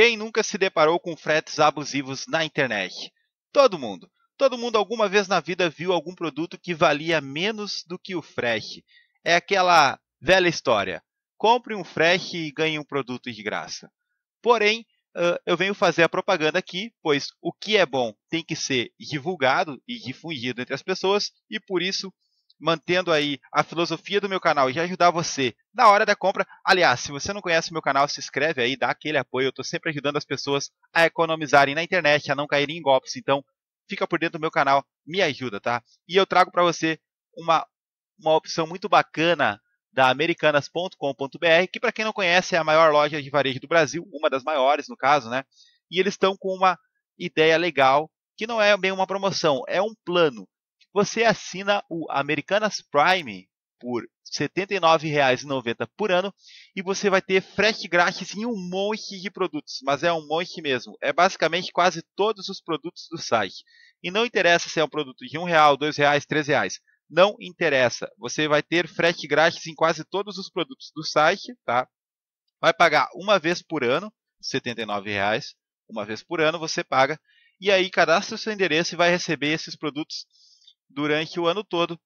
Quem nunca se deparou com fretes abusivos na internet? Todo mundo. Todo mundo alguma vez na vida viu algum produto que valia menos do que o frete. É aquela velha história. Compre um frete e ganhe um produto de graça. Porém, eu venho fazer a propaganda aqui, pois o que é bom tem que ser divulgado e difundido entre as pessoas, e por isso mantendo aí a filosofia do meu canal e ajudar você na hora da compra. Aliás, se você não conhece o meu canal, se inscreve aí, dá aquele apoio. Eu estou sempre ajudando as pessoas a economizarem na internet, a não caírem em golpes. Então, fica por dentro do meu canal, me ajuda, tá? E eu trago para você uma, uma opção muito bacana da americanas.com.br, que para quem não conhece é a maior loja de varejo do Brasil, uma das maiores no caso, né? E eles estão com uma ideia legal, que não é bem uma promoção, é um plano você assina o Americanas Prime por R$ 79,90 por ano e você vai ter frete grátis em um monte de produtos, mas é um monte mesmo. É basicamente quase todos os produtos do site. E não interessa se é um produto de R$ 1,00, R$ 2,00, R$ 3,00. Não interessa. Você vai ter frete grátis em quase todos os produtos do site, tá? Vai pagar uma vez por ano, R$ 79,00. Uma vez por ano você paga. E aí cadastra o seu endereço e vai receber esses produtos durante o ano todo.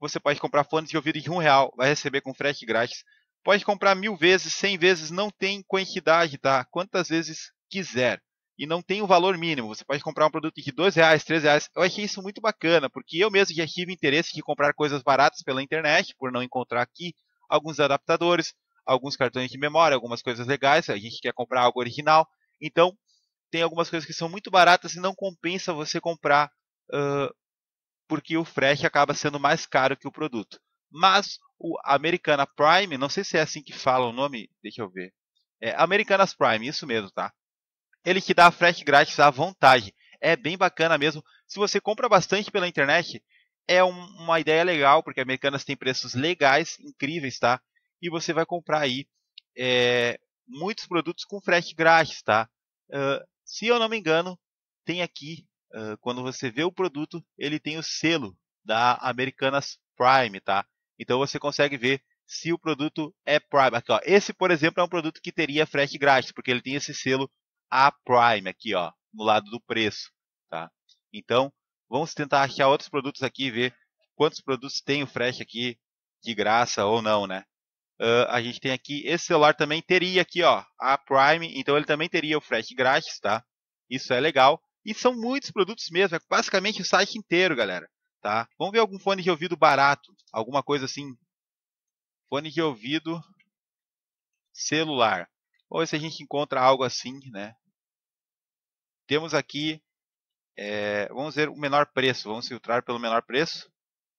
Você pode comprar fones de ouvido de um real, vai receber com frete grátis. Pode comprar mil vezes, cem vezes, não tem quantidade, tá? Quantas vezes quiser. E não tem o um valor mínimo. Você pode comprar um produto de dois reais, três reais. Eu achei isso muito bacana, porque eu mesmo já tive interesse de comprar coisas baratas pela internet, por não encontrar aqui alguns adaptadores, alguns cartões de memória, algumas coisas legais. A gente quer comprar algo original. Então, tem algumas coisas que são muito baratas e não compensa você comprar uh, porque o frete acaba sendo mais caro que o produto. Mas o Americana Prime, não sei se é assim que fala o nome, deixa eu ver. É Americanas Prime, isso mesmo, tá? Ele te dá frete grátis à vontade. É bem bacana mesmo. Se você compra bastante pela internet, é um, uma ideia legal, porque Americanas tem preços legais, incríveis, tá? E você vai comprar aí é, muitos produtos com frete grátis, tá? Uh, se eu não me engano, tem aqui quando você vê o produto, ele tem o selo da Americanas Prime, tá? Então você consegue ver se o produto é Prime. Aqui, ó. Esse, por exemplo, é um produto que teria frete grátis, porque ele tem esse selo A Prime aqui, ó, no lado do preço, tá? Então, vamos tentar achar outros produtos aqui e ver quantos produtos tem o frete aqui de graça ou não, né? Uh, a gente tem aqui, esse celular também teria aqui, ó, a Prime, então ele também teria o frete grátis, tá? Isso é legal. E são muitos produtos mesmo, é basicamente o site inteiro, galera. Tá? Vamos ver algum fone de ouvido barato, alguma coisa assim. Fone de ouvido celular. vamos ver se a gente encontra algo assim, né? Temos aqui, é, vamos ver o menor preço, vamos filtrar pelo menor preço,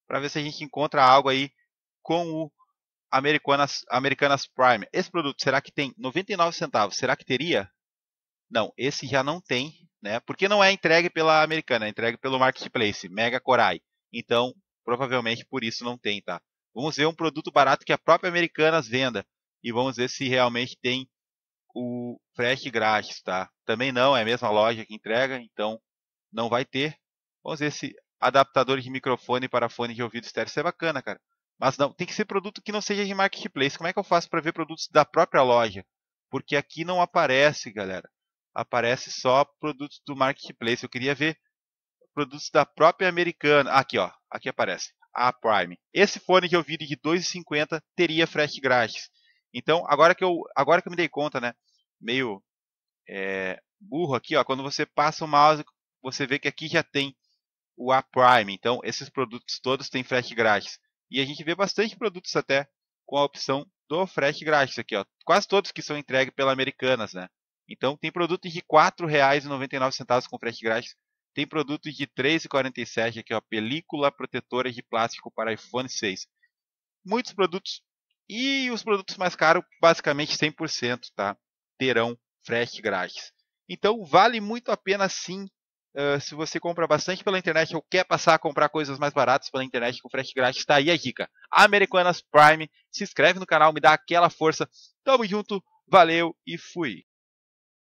para ver se a gente encontra algo aí com o Americanas, Americanas Prime. Esse produto, será que tem 99 centavos? Será que teria? Não, esse já não tem né? Porque não é entregue pela americana, é entregue pelo marketplace, Mega Corai. Então, provavelmente por isso não tem, tá? Vamos ver um produto barato que a própria Americanas venda e vamos ver se realmente tem o frete grátis, tá? Também não, é a mesma loja que entrega, então não vai ter. Vamos ver se adaptador de microfone para fone de ouvido estéreo, isso é bacana, cara. Mas não, tem que ser produto que não seja de marketplace. Como é que eu faço para ver produtos da própria loja? Porque aqui não aparece, galera aparece só produtos do marketplace. Eu queria ver produtos da própria americana. Aqui, ó, aqui aparece a Prime. Esse fone que eu vi de 2,50 teria frete grátis. Então, agora que eu, agora que eu me dei conta, né, meio é, burro aqui, ó, quando você passa o mouse, você vê que aqui já tem o A Prime. Então, esses produtos todos têm frete grátis. E a gente vê bastante produtos até com a opção do frete grátis aqui, ó. Quase todos que são entregues pela Americanas, né? Então tem produtos de R$ 4,99 com frete grátis. Tem produtos de R$ 3,47 aqui, ó, película protetora de plástico para iPhone 6. Muitos produtos e os produtos mais caros, basicamente 100%, tá? Terão frete grátis. Então vale muito a pena sim Uh, se você compra bastante pela internet ou quer passar a comprar coisas mais baratas pela internet com frete grátis, está aí a dica. Americanas Prime, se inscreve no canal, me dá aquela força. Tamo junto, valeu e fui.